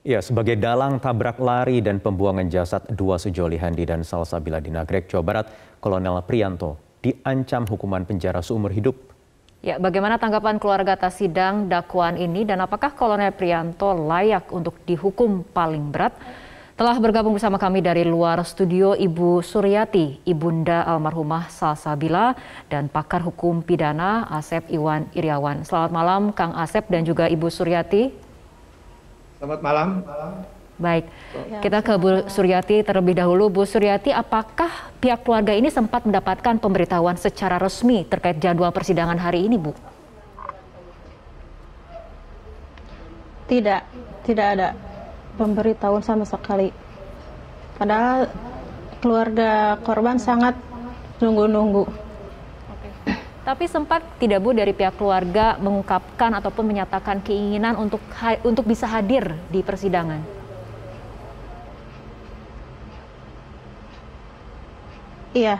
Ya, sebagai dalang tabrak lari dan pembuangan jasad dua sejoli Handi dan Salsabila di Nagrek, Jawa Barat, Kolonel Prianto diancam hukuman penjara seumur hidup. Ya, bagaimana tanggapan keluarga atas sidang dakwaan ini dan apakah Kolonel Prianto layak untuk dihukum paling berat? Telah bergabung bersama kami dari luar studio Ibu Suryati, Ibunda almarhumah Salsabila dan pakar hukum pidana Asep Iwan Iriawan. Selamat malam Kang Asep dan juga Ibu Suryati. Selamat malam. Baik, ya. kita ke Bu Suryati terlebih dahulu. Bu Suryati, apakah pihak keluarga ini sempat mendapatkan pemberitahuan secara resmi terkait jadwal persidangan hari ini, Bu? Tidak, tidak ada pemberitahuan sama sekali. Padahal keluarga korban sangat nunggu-nunggu. Tapi sempat tidak Bu dari pihak keluarga mengungkapkan ataupun menyatakan keinginan untuk untuk bisa hadir di persidangan. Iya.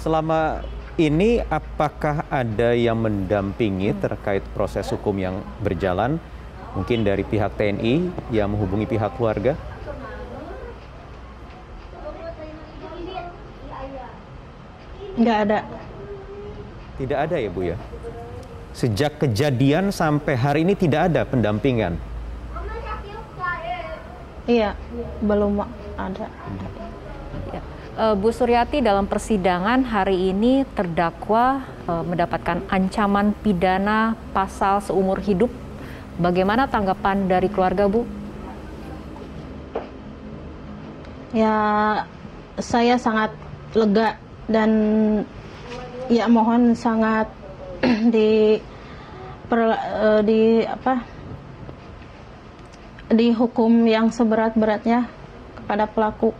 Selama ini apakah ada yang mendampingi hmm. terkait proses hukum yang berjalan? Mungkin dari pihak TNI yang menghubungi pihak keluarga? Nggak ada. Tidak ada ya Bu ya? Sejak kejadian sampai hari ini tidak ada pendampingan? Iya, belum ada. Iya. E, Bu Suryati dalam persidangan hari ini terdakwa e, mendapatkan ancaman pidana pasal seumur hidup. Bagaimana tanggapan dari keluarga Bu? Ya, saya sangat lega dan ya mohon sangat di per, uh, di apa hukum yang seberat-beratnya kepada pelaku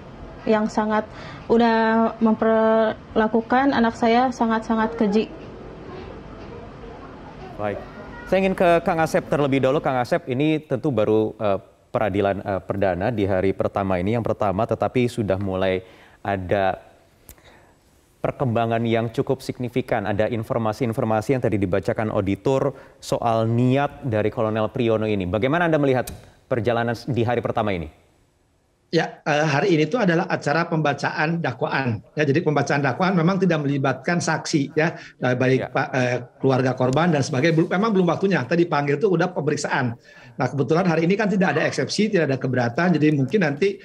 yang sangat udah memperlakukan anak saya sangat-sangat keji. Baik. Saya ingin ke Kang Asep terlebih dahulu. Kang Asep ini tentu baru uh, peradilan uh, perdana di hari pertama ini yang pertama tetapi sudah mulai ada perkembangan yang cukup signifikan. Ada informasi-informasi yang tadi dibacakan auditor soal niat dari Kolonel Priyono ini. Bagaimana Anda melihat perjalanan di hari pertama ini? Ya, eh, hari ini itu adalah acara pembacaan dakwaan. Ya, jadi pembacaan dakwaan memang tidak melibatkan saksi ya, eh, baik ya. Eh, keluarga korban dan sebagainya. Memang belum waktunya. Tadi panggil itu udah pemeriksaan. Nah, kebetulan hari ini kan tidak ada eksepsi, tidak ada keberatan. Jadi mungkin nanti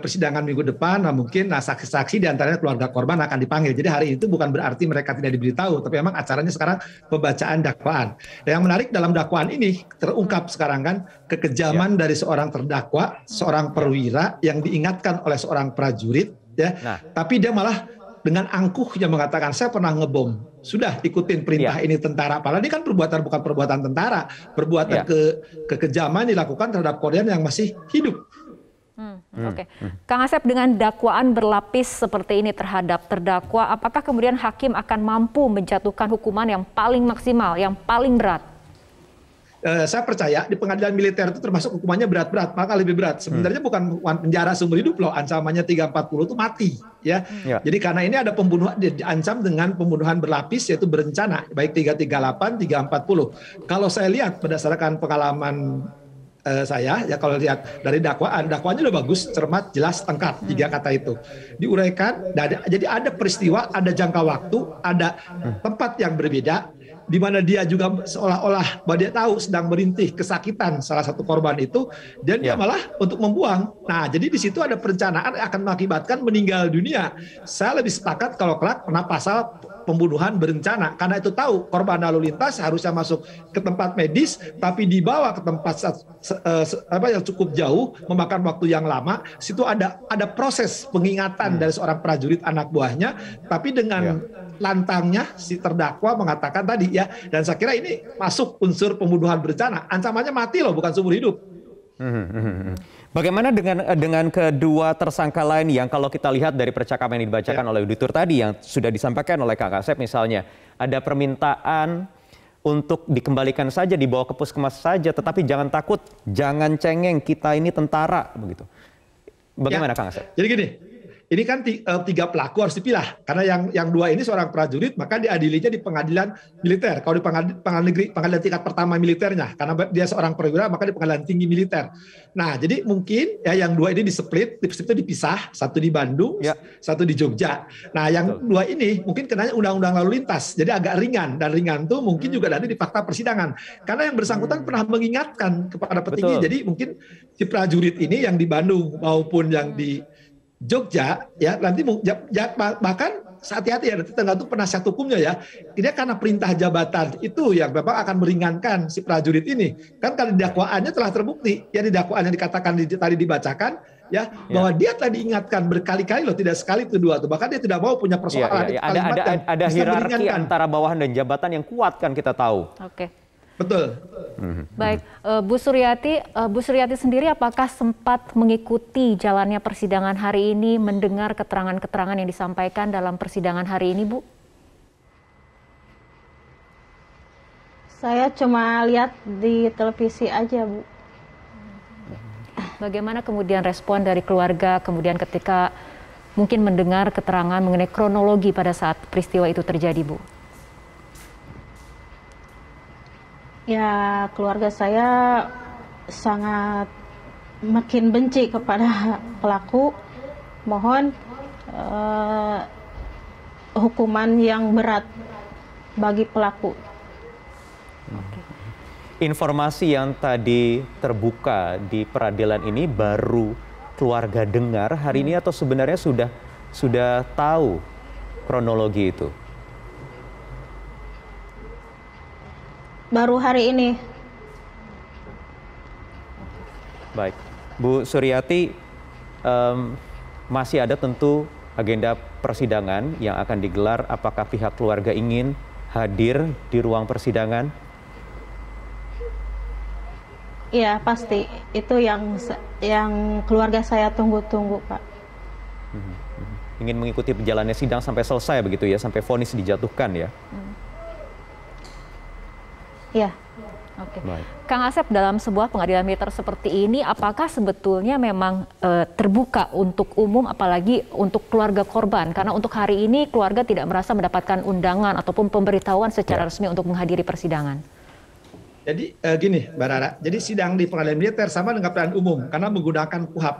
persidangan minggu depan, nah mungkin nah saksi-saksi diantaranya keluarga korban akan dipanggil. Jadi hari itu bukan berarti mereka tidak diberitahu, tapi memang acaranya sekarang pembacaan dakwaan. Dan yang menarik dalam dakwaan ini terungkap sekarang kan kekejaman ya. dari seorang terdakwa, seorang ya. perwira yang diingatkan oleh seorang prajurit ya. Nah. Tapi dia malah dengan angkuhnya mengatakan saya pernah ngebom. Sudah ikutin perintah ya. ini tentara. Padahal ini kan perbuatan bukan perbuatan tentara, perbuatan ya. ke kekejaman dilakukan terhadap korban yang masih hidup. Hmm, hmm, Oke, okay. Hmm. Kang Asep dengan dakwaan berlapis seperti ini terhadap terdakwa, apakah kemudian hakim akan mampu menjatuhkan hukuman yang paling maksimal, yang paling berat? Uh, saya percaya di pengadilan militer itu termasuk hukumannya berat-berat, maka lebih berat. Hmm. Sebenarnya hmm. bukan penjara seumur hidup loh, ancamannya 340 itu mati, ya. ya. Jadi karena ini ada pembunuhan diancam dengan pembunuhan berlapis yaitu berencana, baik 338, 340. Kalau saya lihat berdasarkan pengalaman uh, saya ya kalau lihat dari dakwaan dakwaannya udah bagus cermat jelas hmm. tiga kata itu diuraikan ada, jadi ada peristiwa ada jangka waktu ada hmm. tempat yang berbeda di mana dia juga seolah-olah bahwa dia tahu sedang merintih kesakitan salah satu korban itu dan dia ya. malah untuk membuang. Nah, jadi di situ ada perencanaan akan mengakibatkan meninggal dunia. Saya lebih sepakat kalau kelak kenapa pasal pembunuhan berencana karena itu tahu korban lalu lintas harusnya masuk ke tempat medis tapi dibawa ke tempat eh, apa yang cukup jauh memakan waktu yang lama situ ada ada proses pengingatan hmm. dari seorang prajurit anak buahnya tapi dengan ya. lantangnya si terdakwa mengatakan tadi ya dan saya kira ini masuk unsur pembunuhan berencana ancamannya mati loh bukan seumur hidup hmm, hmm, hmm, Bagaimana dengan eh, dengan kedua tersangka lain yang kalau kita lihat dari percakapan yang dibacakan ya. oleh auditor tadi yang sudah disampaikan oleh Kak Kasep misalnya ada permintaan untuk dikembalikan saja dibawa ke puskesmas saja tetapi jangan takut jangan cengeng kita ini tentara begitu. Bagaimana ya. Kang Asep? Jadi gini, ini kan eh, tiga pelaku harus dipilah karena yang yang dua ini seorang prajurit maka diadilinya di pengadilan militer kalau di pengadilan, pengadilan negeri pengadilan tingkat pertama militernya karena dia seorang perwira maka di pengadilan tinggi militer nah jadi mungkin ya yang dua ini displit itu dipisah satu di Bandung ya. satu di Jogja nah yang Betul. dua ini mungkin kenanya undang-undang lalu lintas jadi agak ringan dan ringan tuh mungkin hmm. juga nanti di fakta persidangan karena yang bersangkutan hmm. pernah mengingatkan kepada petinggi Betul. jadi mungkin si prajurit ini yang di Bandung maupun yang di Jogja ya nanti ya, ya, bahkan hati-hati ya nanti tergantung penasihat hukumnya ya. Ini karena perintah jabatan itu yang memang akan meringankan si prajurit ini. Kan kalau dakwaannya telah terbukti, ya di dakwaannya dikatakan di, tadi dibacakan ya, ya bahwa dia tadi ingatkan berkali-kali loh tidak sekali itu dua tuh. Bahkan dia tidak mau punya iya, iya, persoalan ya, ya, ya. ada ada ada hierarki antara bawahan dan jabatan yang kuat kan kita tahu. Oke. Okay. Betul. Baik, eh, Bu Suryati, eh, Bu Suryati sendiri apakah sempat mengikuti jalannya persidangan hari ini, mendengar keterangan-keterangan yang disampaikan dalam persidangan hari ini, Bu? Saya cuma lihat di televisi aja, Bu. Bagaimana kemudian respon dari keluarga kemudian ketika mungkin mendengar keterangan mengenai kronologi pada saat peristiwa itu terjadi, Bu? ya keluarga saya sangat makin benci kepada pelaku mohon uh, hukuman yang berat bagi pelaku informasi yang tadi terbuka di peradilan ini baru keluarga dengar hari ini hmm. atau sebenarnya sudah sudah tahu kronologi itu baru hari ini. Baik, Bu Suryati, um, masih ada tentu agenda persidangan yang akan digelar. Apakah pihak keluarga ingin hadir di ruang persidangan? Iya pasti, itu yang yang keluarga saya tunggu-tunggu Pak. Mhm, mhm. Ingin mengikuti perjalanan sidang sampai selesai begitu ya, sampai vonis dijatuhkan ya? Mhm. Iya. Ya. Oke. Okay. Kang Asep dalam sebuah pengadilan militer seperti ini apakah sebetulnya memang e, terbuka untuk umum apalagi untuk keluarga korban karena untuk hari ini keluarga tidak merasa mendapatkan undangan ataupun pemberitahuan secara ya. resmi untuk menghadiri persidangan. Jadi eh, gini, Mbak Rara. Jadi sidang di pengadilan militer sama dengan pengadilan umum karena menggunakan kuhap.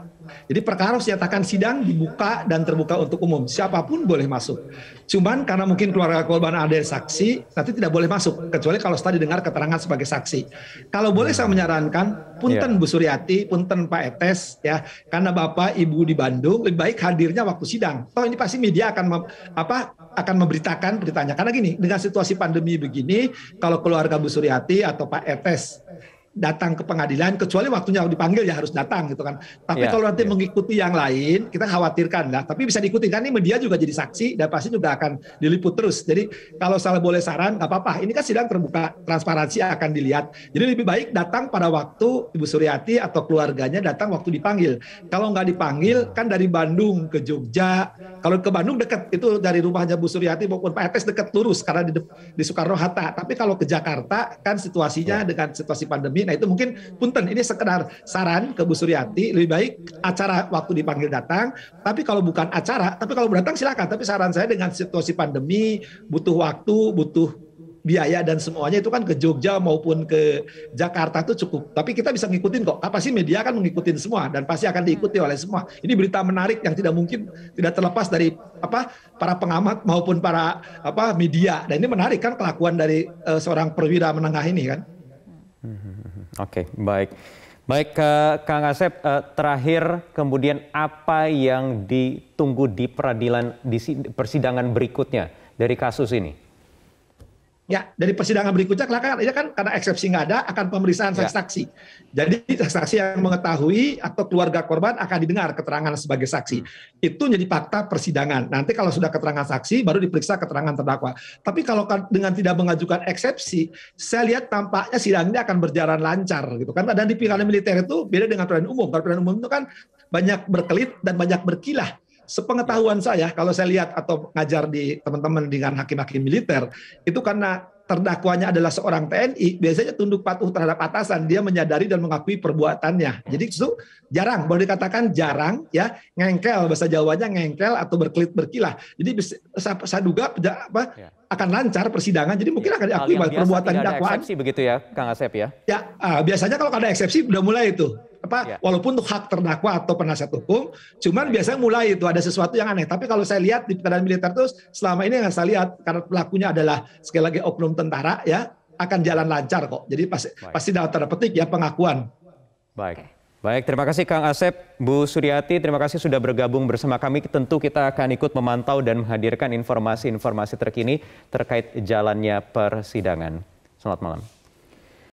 Jadi perkara harus dinyatakan sidang dibuka dan terbuka untuk umum. Siapapun boleh masuk. Cuman karena mungkin keluarga korban ada yang saksi, nanti tidak boleh masuk kecuali kalau tadi dengar keterangan sebagai saksi. Kalau boleh saya menyarankan, punten yeah. Bu Suryati, punten Pak Etes ya, karena Bapak Ibu di Bandung lebih baik hadirnya waktu sidang. Toh ini pasti media akan apa akan memberitakan beritanya. Karena gini, dengan situasi pandemi begini, kalau keluarga Bu Suryati atau Pak Etes datang ke pengadilan kecuali waktunya dipanggil ya harus datang gitu kan. Tapi ya, kalau nanti ya. mengikuti yang lain kita khawatirkan lah. Tapi bisa diikuti kan ini media juga jadi saksi dan pasti juga akan diliput terus. Jadi kalau salah boleh saran nggak apa-apa. Ini kan sidang terbuka transparansi akan dilihat. Jadi lebih baik datang pada waktu Ibu Suryati atau keluarganya datang waktu dipanggil. Kalau nggak dipanggil hmm. kan dari Bandung ke Jogja. Kalau ke Bandung dekat itu dari rumahnya Bu Suryati maupun Pak Etes dekat lurus karena di, di Soekarno Hatta. Tapi kalau ke Jakarta kan situasinya ya. dengan situasi pandemi Nah itu mungkin punten ini sekedar saran ke Bu Suryati lebih baik acara waktu dipanggil datang. Tapi kalau bukan acara, tapi kalau berdatang silakan. Tapi saran saya dengan situasi pandemi butuh waktu, butuh biaya dan semuanya itu kan ke Jogja maupun ke Jakarta itu cukup. Tapi kita bisa ngikutin kok. Apa sih media akan mengikutin semua dan pasti akan diikuti oleh semua. Ini berita menarik yang tidak mungkin tidak terlepas dari apa para pengamat maupun para apa media. Dan ini menarik kan kelakuan dari uh, seorang perwira menengah ini kan. Hmm. hmm, hmm. Oke, baik. Baik, uh, Kang Asep, uh, terakhir kemudian apa yang ditunggu di peradilan di persidangan berikutnya dari kasus ini? Ya, dari persidangan berikutnya kan, ya kan karena eksepsi nggak ada akan pemeriksaan ya. saksi. Jadi saksi yang mengetahui atau keluarga korban akan didengar keterangan sebagai saksi. Hmm. Itu jadi fakta persidangan. Nanti kalau sudah keterangan saksi baru diperiksa keterangan terdakwa. Tapi kalau dengan tidak mengajukan eksepsi, saya lihat tampaknya sidang ini akan berjalan lancar gitu kan. Dan di pidana militer itu beda dengan peradilan umum. Kalau umum itu kan banyak berkelit dan banyak berkilah sepengetahuan ya. saya kalau saya lihat atau ngajar di teman-teman dengan hakim-hakim militer itu karena terdakwanya adalah seorang TNI biasanya tunduk patuh terhadap atasan dia menyadari dan mengakui perbuatannya ya. jadi itu jarang boleh dikatakan jarang ya ngengkel bahasa Jawanya ngengkel atau berkelit berkilah jadi saya, saya duga apa ya. akan lancar persidangan jadi mungkin ya, akan diakui bahwa perbuatan dakwaan ada eksepsi begitu ya Kang Asep ya ya uh, biasanya kalau ada eksepsi udah mulai itu apa ya. walaupun untuk hak terdakwa atau penasihat hukum cuman biasanya mulai itu ada sesuatu yang aneh tapi kalau saya lihat di keadaan militer terus selama ini yang saya lihat karena pelakunya adalah sekali lagi oknum tentara ya akan jalan lancar kok jadi pasti baik. pasti dalam tanda petik ya pengakuan baik baik terima kasih Kang Asep Bu Suryati terima kasih sudah bergabung bersama kami tentu kita akan ikut memantau dan menghadirkan informasi-informasi terkini terkait jalannya persidangan selamat malam